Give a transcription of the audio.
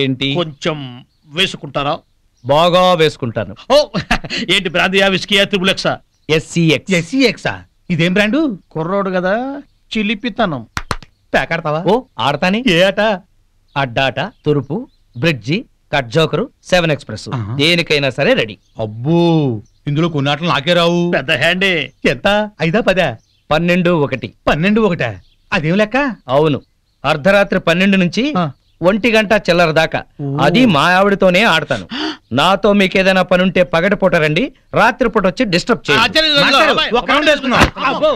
ఏంటి కొంచెం వేసుకుంటారా బాగా వేసుకుంటాను ఓ ఏంటి బ్రాందియా విస్కీయా ఎక్స్ ఎస్సీఎక్స్ ఎస్సీఎక్సా ఇదేం బ్రాండు కుర్రోడు కదా చిలిపితనం పేకాడతావా ఓ ఆడతాని ఏ ఆట అడ్డాట తురుపు bridge cut joker seven express దేనికైనా సరే రెడీ అబ్బో ఇందులో కొన్ని ఆటలు నాకే రావు పెద్ద హ్యాండే ఎంత ఐదా పదా పన్నెండు ఒకటి పన్నెండు ఒకట అదేం లెక్క అవును అర్ధరాత్రి పన్నెండు నుంచి ఒంటి గంట చిల్లర దాకా అది మా ఆవిడతోనే ఆడతాను నాతో మీకేదైనా పనుంటే పని ఉంటే పగటిపూట రండి రాత్రిపూట వచ్చి డిస్టర్బ్ చేయండి